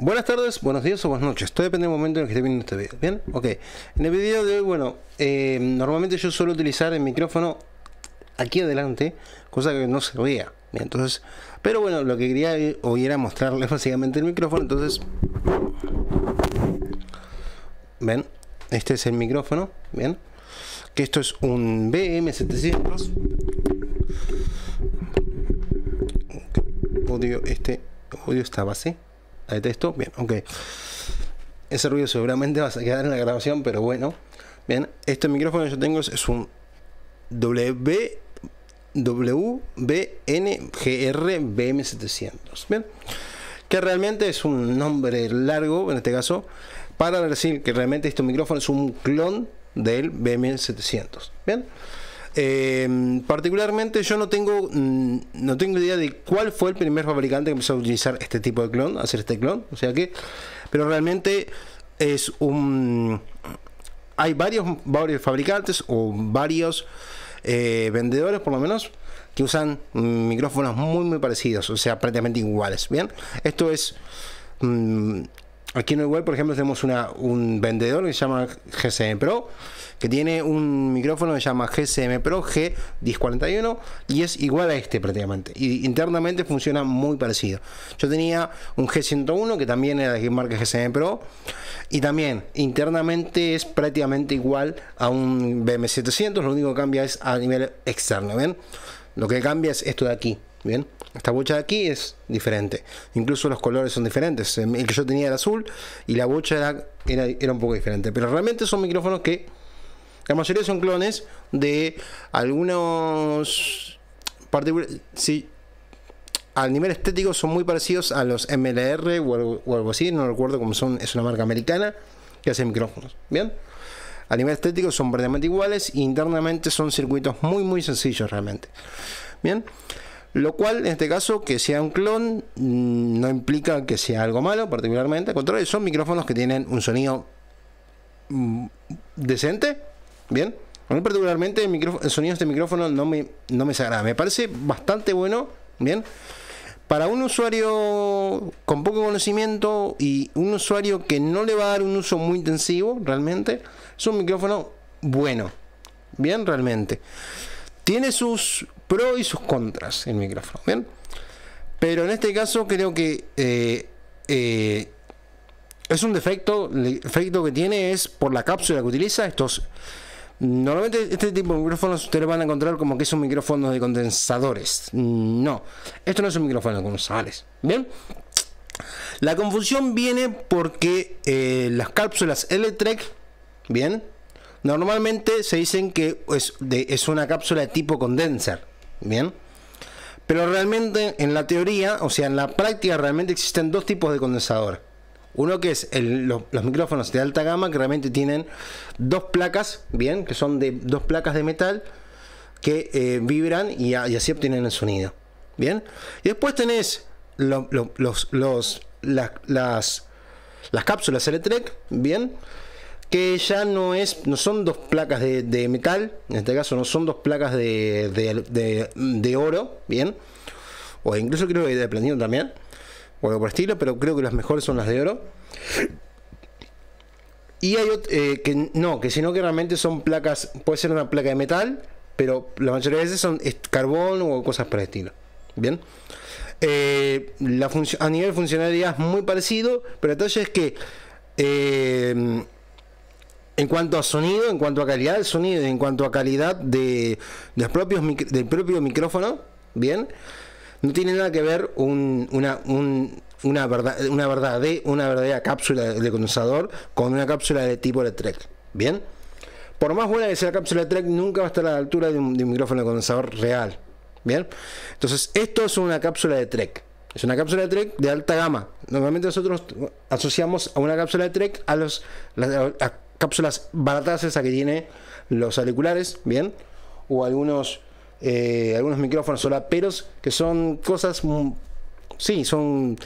Buenas tardes, buenos días o buenas noches. Todo depende del momento en el que esté viendo este video. ¿Bien? Ok. En el video de hoy, bueno, eh, normalmente yo suelo utilizar el micrófono aquí adelante, cosa que no se veía. entonces, pero bueno, lo que quería hoy era mostrarles básicamente el micrófono. Entonces, ven, este es el micrófono. Bien, que esto es un BM700. Odio este, audio esta base. La detesto. Bien, ok. Ese ruido seguramente va a quedar en la grabación, pero bueno. Bien, este micrófono que yo tengo es, un W WBNGR-BM700. Bien, que realmente es un nombre largo en este caso para decir que realmente este micrófono es un clon del BM700. Bien. Em, particularmente yo no tengo mm, no tengo idea de cuál fue el primer fabricante que empezó a utilizar este tipo de clon, hacer este clon, o sea que, pero realmente es un hay varios varios fabricantes o varios eh, vendedores por lo menos que usan micrófonos muy muy parecidos, o sea prácticamente iguales, bien. Esto es mm, Aquí en igual, por ejemplo, tenemos un vendedor que se llama GSM Pro, que tiene un micrófono que se llama GSM Pro G1041 y es igual a este prácticamente. Y internamente funciona muy parecido. Yo tenía un G101 que también era de marca GSM Pro y también internamente es prácticamente igual a un BM700, lo único que cambia es a nivel externo, ¿ven? Lo que cambia es esto de aquí, Bien, esta bocha de aquí es diferente. Incluso los colores son diferentes. Em, el que yo tenía era azul y la bocha era, un poco diferente. Pero realmente son micrófonos que la mayoría son clones de algunos particulares. Sí, al nivel estético son muy parecidos a los MLR o algo, así. No recuerdo cómo son. Es una marca americana que hace micrófonos. Bien. A nivel estético son prácticamente iguales. y e internamente son circuitos muy, muy sencillos realmente. Bien. Lo cual, en este caso, que sea un clon mm, no implica que sea algo malo, particularmente. Control, son micrófonos que tienen un sonido mm, decente. Bien. A mí particularmente el, sonido de este micrófono no me, no me Me parece bastante bueno. Bien. Para un usuario con poco conocimiento y un usuario que no le va a dar un uso muy intensivo, realmente, es un micrófono bueno. Bien, realmente. Tiene sus pro y sus contras el micrófono, ¿bien? Pero en este caso creo que eh, eh, es un defecto, el defecto que tiene es por la cápsula que utiliza estos... Normalmente este tipo de micrófonos ustedes van a encontrar como que son micrófonos de condensadores. No, esto no es un micrófono de condensadores. Bien. La confusión viene porque eh, las cápsulas Electrek, bien, normalmente se dicen que es, es una cápsula de tipo condenser. Bien. Pero realmente en la teoría, o sea, en la práctica realmente existen dos tipos de condensador. Uno que es los, micrófonos de alta gama que realmente tienen dos placas, bien, que son de dos placas de metal que eh, vibran y, así obtienen el sonido. Bien. Y después tenés los, las, las cápsulas ELECTREC bien, que ya no es no son dos placas de, metal en este caso no son dos placas de, de, oro bien o incluso creo que de platino también o algo por estilo pero creo que las mejores son las de oro y hay eh, que no que sino que realmente son placas puede ser una placa de metal pero la mayoría de veces son carbón o cosas por estilo bien eh, la a nivel funcionalidad es muy parecido pero el detalle es que eh, en cuanto a sonido, en cuanto a calidad del sonido, en cuanto a calidad de, propios, del propio micrófono, bien, no tiene nada que ver una, verdad, una, verdadera cápsula de condensador con una cápsula de tipo de Trek, bien. Por más buena que sea la cápsula de Trek, nunca va a estar a la altura de un, micrófono de condensador real, bien. Entonces, esto es una cápsula de Trek. Es una cápsula de Trek de alta gama. Normalmente nosotros asociamos a una cápsula de Trek a los cápsulas baratas esa que tiene los auriculares, ¿bien? O algunos, eh, algunos micrófonos solaperos que son cosas... Mm, sí, son,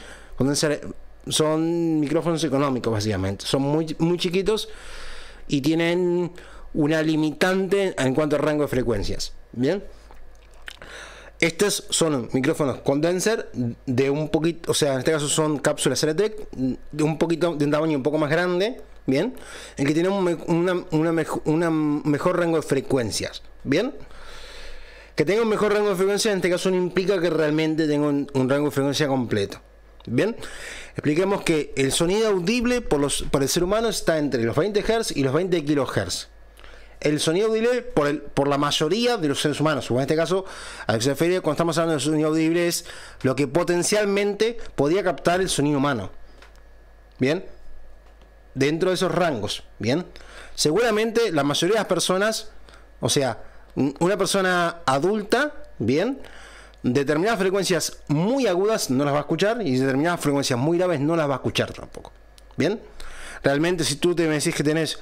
son micrófonos económicos básicamente. Son muy, muy chiquitos y tienen una limitante en cuanto a rango de frecuencias. Bien. Estos son micrófonos condenser de un poquito, o sea, en este caso son cápsulas Celetec de un poquito de un tamaño un poco más grande ¿bien? En que tiene un, una, mejor rango de frecuencias, ¿bien? Que tenga un mejor rango de frecuencia en este caso no implica que realmente tenga un, rango de frecuencia completo. Bien, expliquemos que el sonido audible por, el ser humano está entre los 20 Hz y los 20 kHz. El sonido audible por, la mayoría de los seres humanos, o en este caso, a lo se cuando estamos hablando de sonido audible, es lo que potencialmente podía captar el sonido humano. Bien, dentro de esos rangos, ¿bien? Seguramente la mayoría de las personas, o sea, una persona adulta, ¿bien? Determinadas frecuencias muy agudas no las va a escuchar y determinadas frecuencias muy graves no las va a escuchar tampoco, ¿bien? Realmente si tú te decís que tenés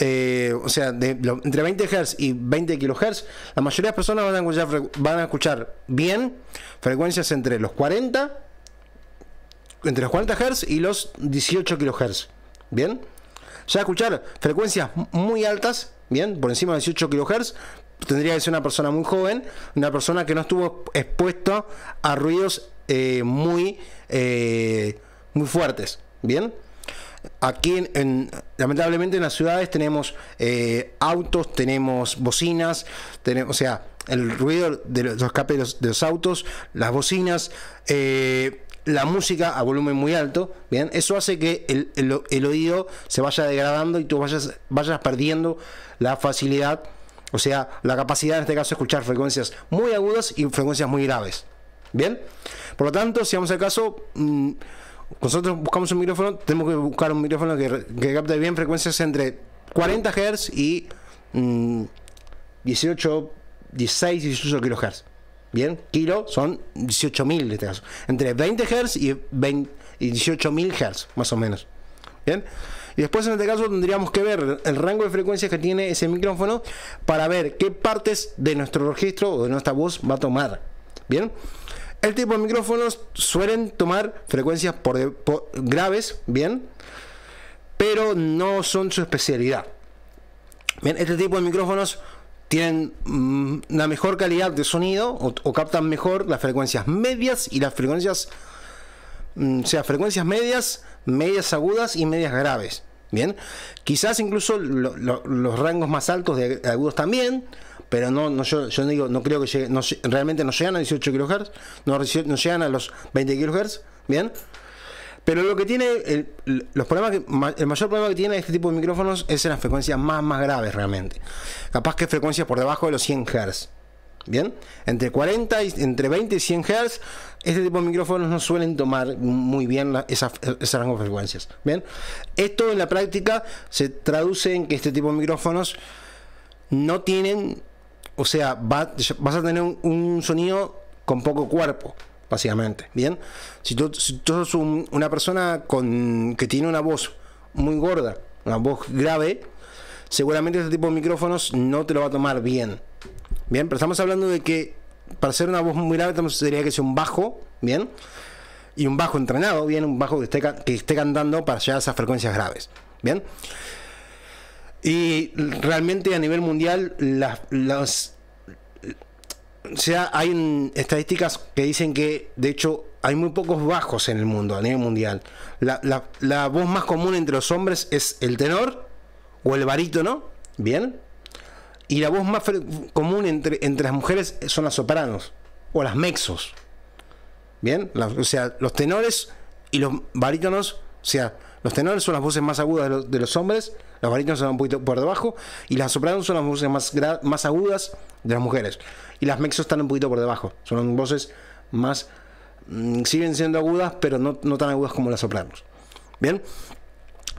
eh, o sea, entre 20 Hz y 20 kHz, la mayoría de las personas van a, escuchar, van a escuchar bien frecuencias entre los 40, entre los 40 Hz y los 18 kHz. ¿bien? Ya escuchar frecuencias muy altas, ¿bien? Por encima de 18 kHz, tendría que ser una persona muy joven, una persona que no estuvo expuesta a ruidos eh, muy, eh, muy fuertes, ¿bien? Aquí, en, lamentablemente, en las ciudades tenemos eh, autos, tenemos bocinas, tenemos, o sea, el ruido de los escapes de los, autos, las bocinas, la música a volumen muy alto, ¿bien? Eso hace que el, oído se vaya degradando y tú vayas, vayas perdiendo la facilidad, o sea, la capacidad en este caso de escuchar frecuencias muy agudas y frecuencias muy graves, ¿bien? Por lo tanto, si vamos al caso, mm, nosotros buscamos un micrófono, tenemos que buscar un micrófono que, capte bien frecuencias entre 40 Hz y 18, 16, 18 kHz. Bien, kilo son 18.000 en este caso. Entre 20 Hz y, 18.000 Hz, más o menos. Bien. Y después en este caso tendríamos que ver el rango de frecuencias que tiene ese micrófono para ver qué partes de nuestro registro o de nuestra voz va a tomar. Bien. El tipo de micrófonos suelen tomar frecuencias por graves, bien, pero no son su especialidad. Bien, este tipo de micrófonos tienen mm, una mejor calidad de sonido o, captan mejor las frecuencias medias y las frecuencias, mm, o sea, frecuencias medias, medias agudas y medias graves. Bien, quizás incluso los rangos más altos de agudos también, pero no, no yo, yo digo, no creo que llegue, no, realmente no llegan a 18 kHz, no, no llegan a los 20 kHz. Bien, pero lo que tiene, el, los problemas el mayor problema que tiene este tipo de micrófonos es en las frecuencias más, más graves realmente. Capaz que frecuencias por debajo de los 100 Hz. Bien, entre 40 y entre 20 y 100 Hz, este tipo de micrófonos no suelen tomar muy bien esa, ese rango de frecuencias. Bien, esto en la práctica se traduce en que este tipo de micrófonos no tienen, o sea, vas a tener un sonido con poco cuerpo básicamente. Bien, si tú, tú sos una persona con, que tiene una voz muy gorda, una voz grave, seguramente este tipo de micrófonos no te lo va a tomar bien. Bien, pero estamos hablando de que para ser una voz muy grave, tendría que sea un bajo, bien, y un bajo entrenado, bien, un bajo que esté, que esté cantando para llegar a esas frecuencias graves, bien. Y realmente a nivel mundial, las sea, hay estadísticas que dicen que, de hecho, hay muy pocos bajos en el mundo, a nivel mundial. La, voz más común entre los hombres es el tenor o el barítono, ¿bien? Y la voz más común entre, las mujeres son las sopranos o las mexos, ¿bien? o sea, los tenores y los barítonos, o sea, los tenores son las voces más agudas de los hombres los baritos son un poquito por debajo y las sopranos son las voces más, más agudas de las mujeres. Y las mexos están un poquito por debajo. Son voces más... Mm, siguen siendo agudas, pero no, tan agudas como las sopranos. Bien.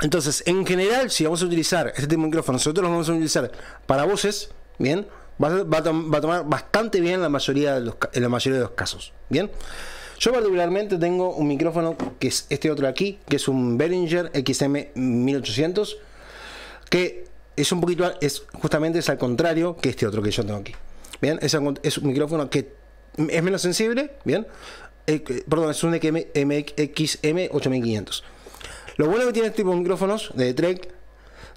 Entonces, en general, si vamos a utilizar este tipo de micrófono, nosotros los vamos a utilizar para voces, ¿bien? Va a, tomar bastante bien la mayoría de los, en la mayoría de los casos, ¿bien? Yo particularmente tengo un micrófono que es este otro aquí, que es un Behringer XM1800 que es un poquito, es justamente es al contrario que este otro que yo tengo aquí. Bien, es, un micrófono que es menos sensible, bien, eh, perdón, es un XM8500. Lo bueno que tiene este tipo de micrófonos de Trek,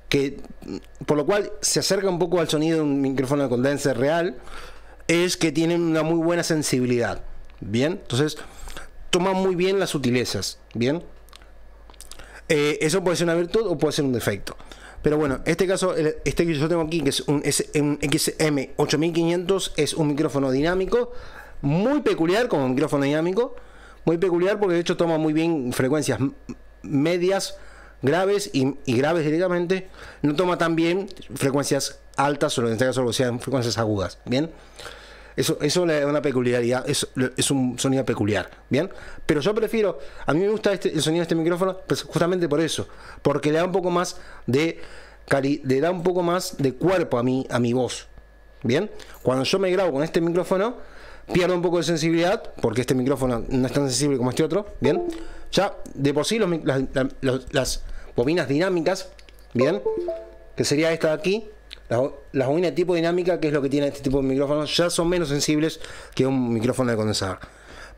que mm, por lo cual se acerca un poco al sonido de un micrófono de condenser real, es que tienen una muy buena sensibilidad, bien, entonces toma muy bien las sutilezas, bien. Eh, eso puede ser una virtud o puede ser un defecto. Pero bueno, este caso, este que yo tengo aquí, que es un, XM8500, es un micrófono dinámico, muy peculiar como micrófono dinámico, muy peculiar porque de hecho toma muy bien frecuencias medias, graves y, graves directamente, no toma tan bien frecuencias altas, solo en este caso sean frecuencias agudas, ¿bien? Eso, eso es una peculiaridad, es, un sonido peculiar, ¿bien? Pero yo prefiero, a mí me gusta este, el sonido de este micrófono pues justamente por eso, porque le da un poco más de, le da un poco más de cuerpo a mi, a mi voz, ¿bien? Cuando yo me grabo con este micrófono, pierdo un poco de sensibilidad, porque este micrófono no es tan sensible como este otro, ¿bien? Ya de por sí las, las bobinas dinámicas, ¿bien? Que sería esta de aquí, las, uñas tipo dinámica, que es lo que tiene este tipo de micrófonos, ya son menos sensibles que un micrófono de condensador.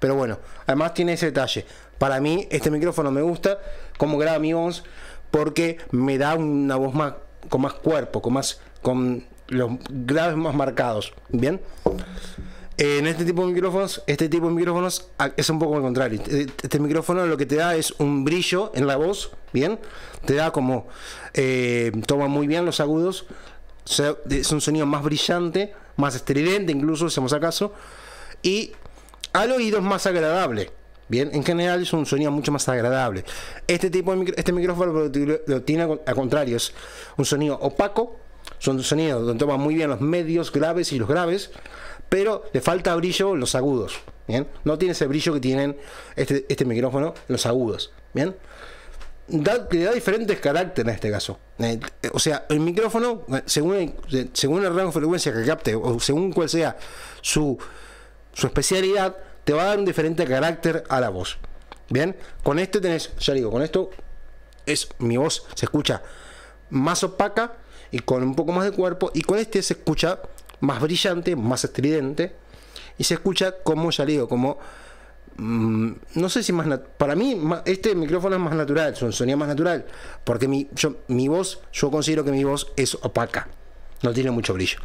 Pero bueno, además tiene ese detalle. Para mí, este micrófono me gusta como graba mi voz porque me da una voz más con más cuerpo, con más con los graves más marcados, ¿bien? En este tipo de micrófonos, este tipo de micrófonos ah, es un poco al contrario. Este, este micrófono lo que te da es un brillo en la voz, ¿bien? Te da como eh, toma muy bien los agudos, es un sonido más brillante, más estridente, incluso, si hacemos acaso. Y al oído es más agradable. Bien, en general es un sonido mucho más agradable. Este tipo de este micrófono lo, tiene a contrario, es un sonido opaco, son sonidos donde toma muy bien los medios graves y los graves, pero le falta brillo en los agudos. Bien, no tiene ese brillo que tienen este, este micrófono los agudos. Bien da, le da diferentes caracteres en este caso. Eh, o sea, el micrófono, eh, según el, según el rango de frecuencia que capte, o según cuál sea su, su especialidad, te va a dar un diferente carácter a la voz. Bien, con este tenés, ya digo, con esto es mi voz se escucha más opaca y con un poco más de cuerpo, y con este se escucha más brillante, más estridente, y se escucha como, ya digo, como Mm, no sé si más para mí este micrófono es más natural, son, sonía más natural, porque mi, voz, yo considero que mi voz es opaca, no tiene mucho brillo.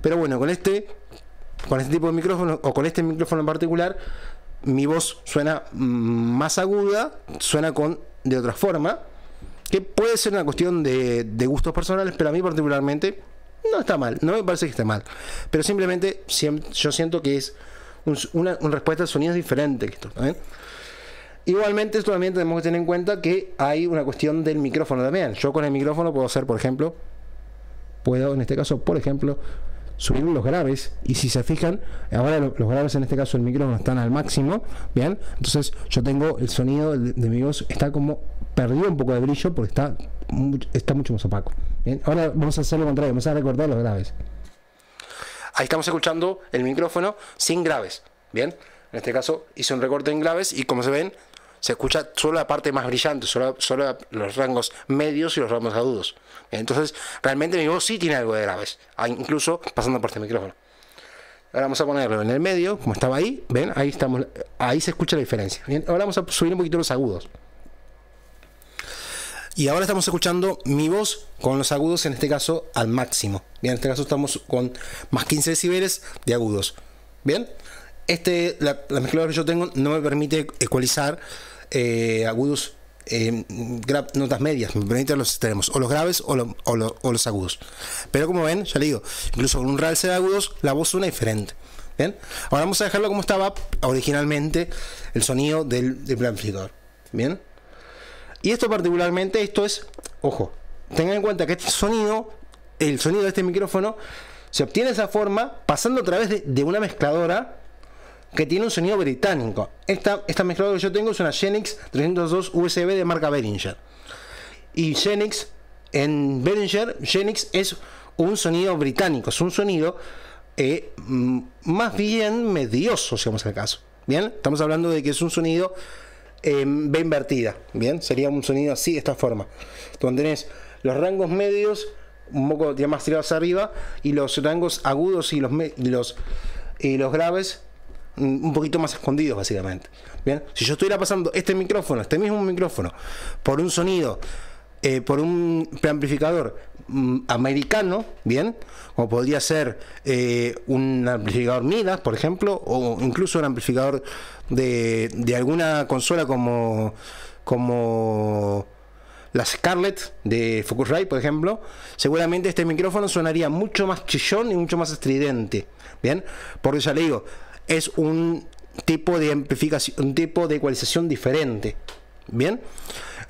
Pero bueno, con este, con este tipo de micrófono, o con este micrófono en particular, mi voz suena mm, más aguda, suena con de otra forma, que puede ser una cuestión de, de gustos personales, pero a mí particularmente no está mal, no me parece que esté mal. Pero simplemente yo siento que es una, respuesta de sonido diferente esto, Igualmente, esto también tenemos que tener en cuenta que hay una cuestión del micrófono también. Yo con el micrófono puedo hacer, por ejemplo, puedo en este caso, por ejemplo, subir los graves. Y si se fijan, ahora los, graves en este caso el micrófono están al máximo, ¿bien? Entonces yo tengo el sonido de, mi voz está como perdido un poco de brillo porque está, está mucho más opaco. ¿bien? Ahora vamos a hacer lo contrario, vamos a recordar los graves. Ahí estamos escuchando el micrófono sin graves. Bien, en este caso hice un recorte en graves y como se ven, se escucha solo la parte más brillante, solo, los rangos medios y los rangos agudos. entonces, realmente mi voz sí tiene algo de graves, ah, incluso pasando por este micrófono. Ahora vamos a ponerlo en el medio, como estaba ahí, ven, ahí estamos, ahí se escucha la diferencia. ahora vamos a subir un poquito los agudos. Y ahora estamos escuchando mi voz con los agudos, en este caso al máximo. Bien, en este caso estamos con más 15 decibeles de agudos. Bien, este, la, mezcla mezcladora que yo tengo no me permite ecualizar eh, agudos, eh, notas medias, me permite los extremos, o los graves o, o, los agudos. Pero como ven, ya le digo, incluso con un realce de agudos, la voz suena diferente. Bien, ahora vamos a dejarlo como estaba originalmente el sonido del, del amplificador. Bien. Y esto particularmente, esto es, ojo, tengan en cuenta que este sonido, el sonido de este micrófono, se obtiene de esa forma pasando a través de, una mezcladora que tiene un sonido británico. Esta, esta mezcladora que yo tengo es una Genix 302 USB de marca Behringer. Y Genix, en Behringer, Genix es un sonido británico, es un sonido eh, más bien medioso, si vamos al caso. Bien, estamos hablando de que es un sonido Em, invertida, ¿bien? Sería un sonido así, de esta forma, donde tenés los rangos medios un poco más tirados arriba y los rangos agudos y los, y los, graves mm, un poquito más escondidos básicamente. Bien, si yo estuviera pasando este micrófono, este mismo micrófono, por un sonido, eh, por un preamplificador Mm, americano, ¿bien? Como podría ser eh, un amplificador Midas, por ejemplo, o incluso un amplificador de, de alguna consola como, como la Scarlett de Focusrite, por ejemplo, seguramente este micrófono sonaría mucho más chillón y mucho más estridente, ¿bien? Porque eso le digo, es un tipo de amplificación, un tipo de ecualización diferente, ¿bien?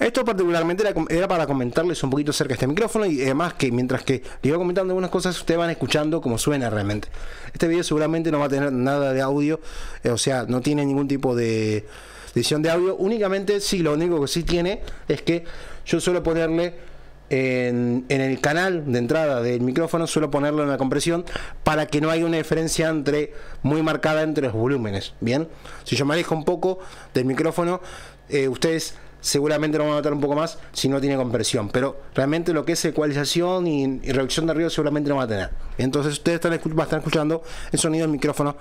Esto particularmente era, para comentarles un poquito cerca de este micrófono y además que mientras que le iba comentando algunas cosas, ustedes van escuchando como suena realmente. Este video seguramente no va a tener nada de audio, eh, o sea, no tiene ningún tipo de edición de audio. Únicamente, sí, lo único que sí tiene es que yo suelo ponerle... En, el canal de entrada del micrófono suelo ponerlo en la compresión para que no haya una diferencia entre muy marcada entre los volúmenes. Bien, si yo me alejo un poco del micrófono, eh, ustedes seguramente lo vamos a notar un poco más si no tiene compresión. Pero realmente lo que es ecualización y, reducción de ruido seguramente no va a tener. Entonces ustedes están, van a estar escuchando el sonido del micrófono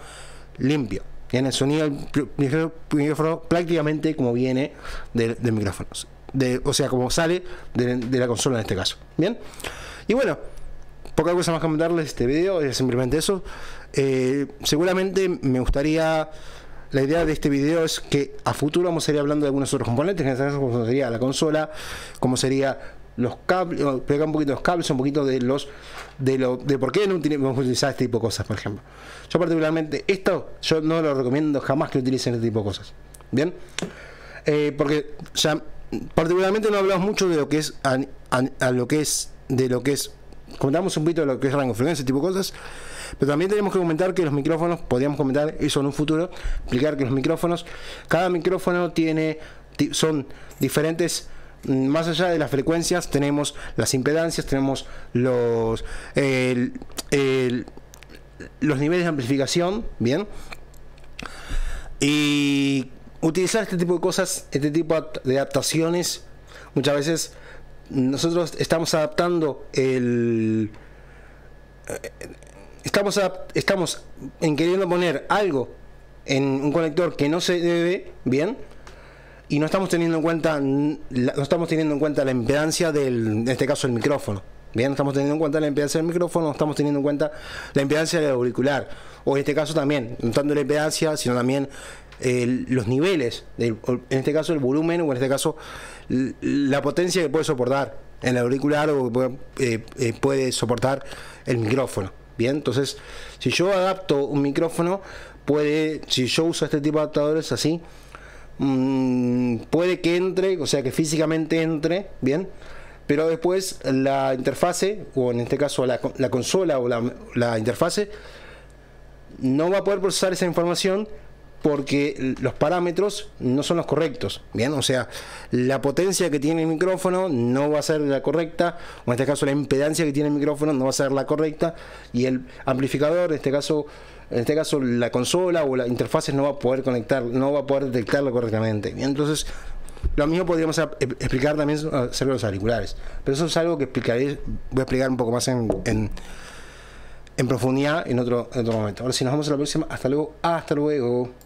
limpio. En el sonido del micrófono prácticamente como viene del de micrófono. De, o sea, como sale de, la consola en este caso. Bien. Y bueno, poca cosa más que comentarles este video. Es simplemente eso. Eh, seguramente me gustaría la idea de este video es que a futuro vamos a ir hablando de algunos otros componentes, en este caso como sería la consola, como sería los cables, un poquito los cables, un poquito de los de lo de por qué no utilizar este tipo de cosas, por ejemplo. Yo particularmente esto yo no lo recomiendo jamás que utilicen este tipo de cosas. Bien, eh, porque ya particularmente no hablamos mucho de lo que es a, lo que es de lo que es contamos un poquito de lo que es rango de frecuencia, este tipo de cosas pero también tenemos que comentar que los micrófonos, podríamos comentar eso en un futuro, explicar que los micrófonos, cada micrófono tiene, son diferentes mm, más allá de las frecuencias tenemos las impedancias, tenemos los, los niveles de amplificación, ¿bien? Y utilizar este tipo de cosas, este tipo de adaptaciones, muchas veces nosotros estamos adaptando el eh, estamos, estamos en queriendo poner algo en un conector que no se debe bien y no estamos teniendo en cuenta no estamos teniendo en cuenta la impedancia del en este caso el micrófono bien no estamos teniendo en cuenta la impedancia del micrófono no estamos teniendo en cuenta la impedancia del auricular o en este caso también no tanto la impedancia sino también los niveles del, en este caso el volumen o en este caso la potencia que puede soportar el auricular o que puede eh, eh, soportar el micrófono entonces, si yo adapto un micrófono, puede, si yo uso este tipo de adaptadores así, mm, puede que entre, o sea, que físicamente entre, bien, pero después la interfase, o en este caso la, consola o la, la interfase, no va a poder procesar esa información porque los parámetros no son los correctos. Bien, o sea, la potencia que tiene el micrófono no va a ser la correcta, o en este caso la impedancia que tiene el micrófono no va a ser la correcta, y el amplificador, en este caso, en este caso la consola o la interfaz no va a poder conectar, no va a poder detectarlo correctamente. Bien, entonces lo mismo podríamos explicar también sobre los auriculares, pero eso es algo que explicaré, voy a explicar un poco más en, en profundidad en otro, otro momento. Ahora si nos vemos a la próxima. Hasta luego. Hasta luego.